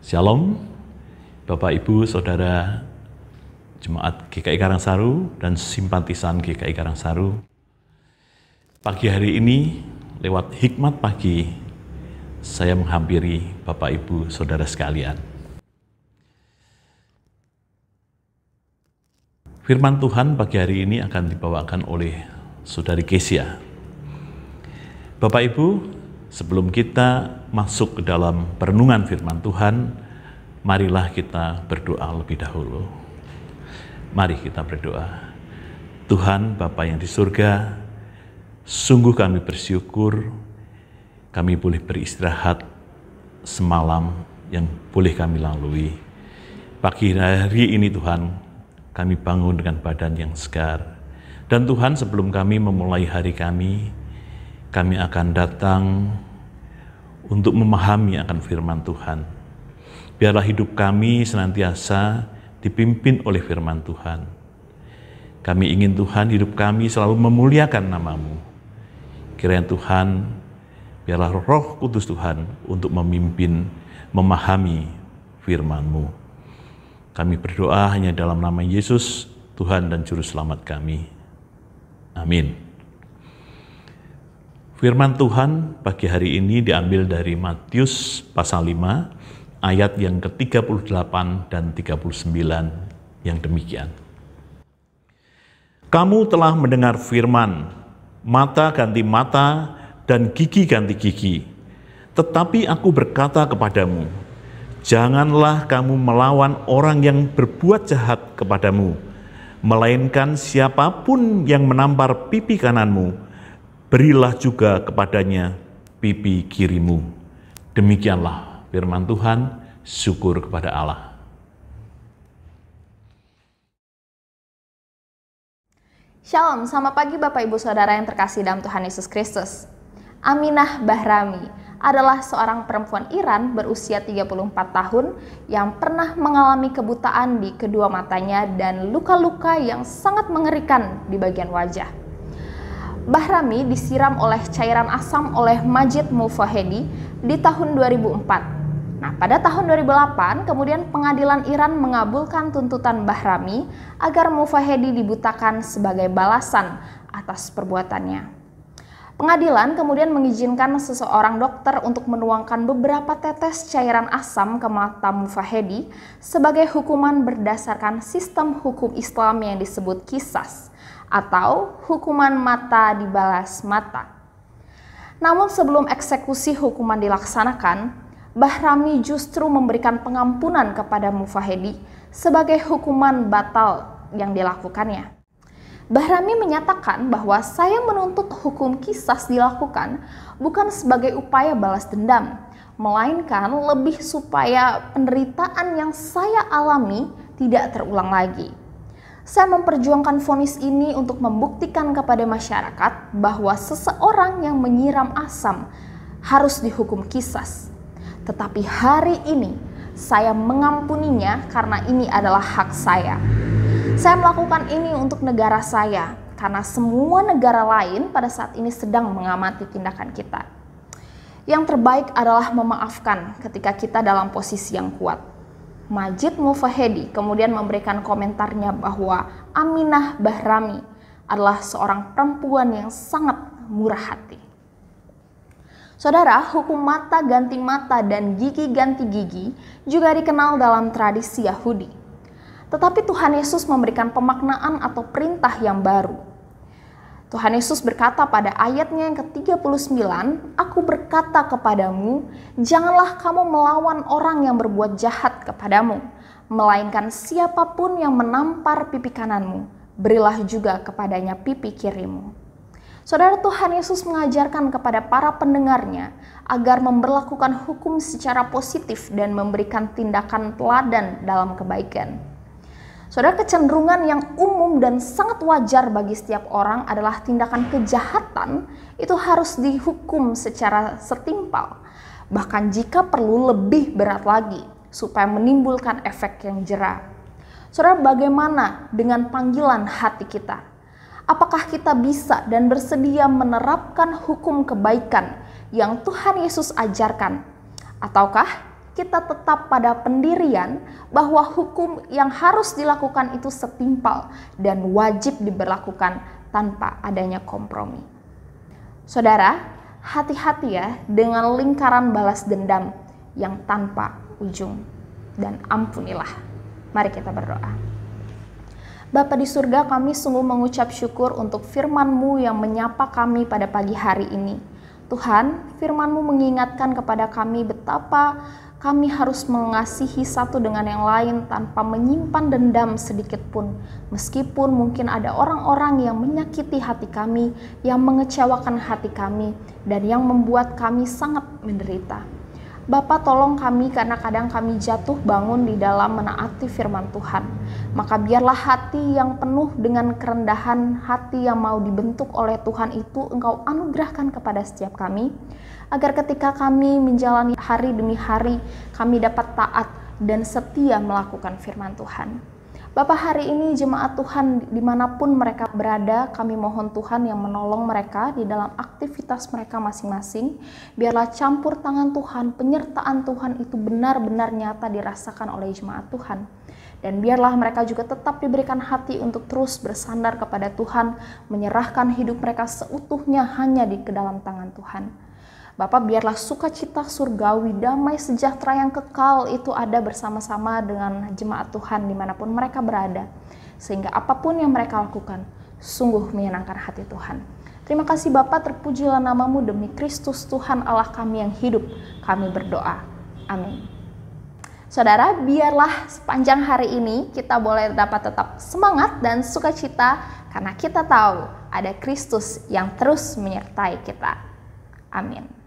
Shalom, Bapak Ibu, Saudara Jemaat GKI Karangsaru dan simpatisan GKI Karangsaru. Pagi hari ini, lewat hikmat pagi, saya menghampiri Bapak Ibu, Saudara sekalian. Firman Tuhan pagi hari ini akan dibawakan oleh Saudari Kesia. Bapak Ibu, Sebelum kita masuk ke dalam perenungan firman Tuhan, marilah kita berdoa lebih dahulu. Mari kita berdoa. Tuhan Bapa yang di surga, sungguh kami bersyukur kami boleh beristirahat semalam yang boleh kami lalui. Pagi hari ini Tuhan, kami bangun dengan badan yang segar. Dan Tuhan sebelum kami memulai hari kami, kami akan datang untuk memahami akan firman Tuhan. Biarlah hidup kami senantiasa dipimpin oleh firman Tuhan. Kami ingin Tuhan hidup kami selalu memuliakan namamu. Kiranya Tuhan, biarlah roh kudus Tuhan untuk memimpin, memahami FirmanMu. Kami berdoa hanya dalam nama Yesus, Tuhan dan Juru Selamat kami. Amin. Firman Tuhan pagi hari ini diambil dari Matius pasal 5 ayat yang ke-38 dan 39 yang demikian. Kamu telah mendengar firman, mata ganti mata dan gigi ganti gigi. Tetapi aku berkata kepadamu, janganlah kamu melawan orang yang berbuat jahat kepadamu, melainkan siapapun yang menampar pipi kananmu, berilah juga kepadanya pipi kirimu. Demikianlah firman Tuhan, syukur kepada Allah. Shalom, selamat pagi Bapak Ibu Saudara yang terkasih dalam Tuhan Yesus Kristus. Aminah Bahrami adalah seorang perempuan Iran berusia 34 tahun yang pernah mengalami kebutaan di kedua matanya dan luka-luka yang sangat mengerikan di bagian wajah. Bahrami disiram oleh cairan asam oleh Majid Mufahedi di tahun 2004. Nah, pada tahun 2008, kemudian pengadilan Iran mengabulkan tuntutan Bahrami agar Mufahedi dibutakan sebagai balasan atas perbuatannya. Pengadilan kemudian mengizinkan seseorang dokter untuk menuangkan beberapa tetes cairan asam ke mata Mufahedi sebagai hukuman berdasarkan sistem hukum Islam yang disebut kisas atau hukuman mata dibalas mata. Namun sebelum eksekusi hukuman dilaksanakan, Bahrami justru memberikan pengampunan kepada Mufahedi sebagai hukuman batal yang dilakukannya. Bahrami menyatakan bahwa saya menuntut hukum kisas dilakukan bukan sebagai upaya balas dendam, melainkan lebih supaya penderitaan yang saya alami tidak terulang lagi. Saya memperjuangkan vonis ini untuk membuktikan kepada masyarakat bahwa seseorang yang menyiram asam harus dihukum kisas. Tetapi hari ini saya mengampuninya karena ini adalah hak saya. Saya melakukan ini untuk negara saya karena semua negara lain pada saat ini sedang mengamati tindakan kita. Yang terbaik adalah memaafkan ketika kita dalam posisi yang kuat Majid Mufahedi kemudian memberikan komentarnya bahwa Aminah Bahrami adalah seorang perempuan yang sangat murah hati. Saudara, hukum mata ganti mata dan gigi ganti gigi juga dikenal dalam tradisi Yahudi. Tetapi Tuhan Yesus memberikan pemaknaan atau perintah yang baru, Tuhan Yesus berkata pada ayatnya yang ke-39, Aku berkata kepadamu, janganlah kamu melawan orang yang berbuat jahat kepadamu, melainkan siapapun yang menampar pipi kananmu, berilah juga kepadanya pipi kirimu. Saudara Tuhan Yesus mengajarkan kepada para pendengarnya agar memperlakukan hukum secara positif dan memberikan tindakan teladan dalam kebaikan. Saudara, kecenderungan yang umum dan sangat wajar bagi setiap orang adalah tindakan kejahatan itu harus dihukum secara setimpal, bahkan jika perlu lebih berat lagi, supaya menimbulkan efek yang jerah. Saudara, bagaimana dengan panggilan hati kita? Apakah kita bisa dan bersedia menerapkan hukum kebaikan yang Tuhan Yesus ajarkan? Ataukah kita tetap pada pendirian bahwa hukum yang harus dilakukan itu setimpal dan wajib diberlakukan tanpa adanya kompromi. Saudara, hati-hati ya dengan lingkaran balas dendam yang tanpa ujung dan ampunilah. Mari kita berdoa. Bapa di surga kami sungguh mengucap syukur untuk firman-Mu yang menyapa kami pada pagi hari ini. Tuhan, firman-Mu mengingatkan kepada kami betapa kami harus mengasihi satu dengan yang lain tanpa menyimpan dendam sedikit pun, meskipun mungkin ada orang-orang yang menyakiti hati kami, yang mengecewakan hati kami, dan yang membuat kami sangat menderita. Bapa tolong kami karena kadang kami jatuh bangun di dalam menaati firman Tuhan. Maka biarlah hati yang penuh dengan kerendahan hati yang mau dibentuk oleh Tuhan itu engkau anugerahkan kepada setiap kami. Agar ketika kami menjalani hari demi hari kami dapat taat dan setia melakukan firman Tuhan. Bapak hari ini jemaat Tuhan dimanapun mereka berada, kami mohon Tuhan yang menolong mereka di dalam aktivitas mereka masing-masing. Biarlah campur tangan Tuhan, penyertaan Tuhan itu benar-benar nyata dirasakan oleh jemaat Tuhan. Dan biarlah mereka juga tetap diberikan hati untuk terus bersandar kepada Tuhan, menyerahkan hidup mereka seutuhnya hanya di ke dalam tangan Tuhan. Bapak biarlah sukacita surgawi, damai sejahtera yang kekal itu ada bersama-sama dengan jemaat Tuhan dimanapun mereka berada. Sehingga apapun yang mereka lakukan, sungguh menyenangkan hati Tuhan. Terima kasih Bapak terpujilah namamu demi Kristus Tuhan Allah kami yang hidup. Kami berdoa. Amin. Saudara, biarlah sepanjang hari ini kita boleh dapat tetap semangat dan sukacita karena kita tahu ada Kristus yang terus menyertai kita. Amin.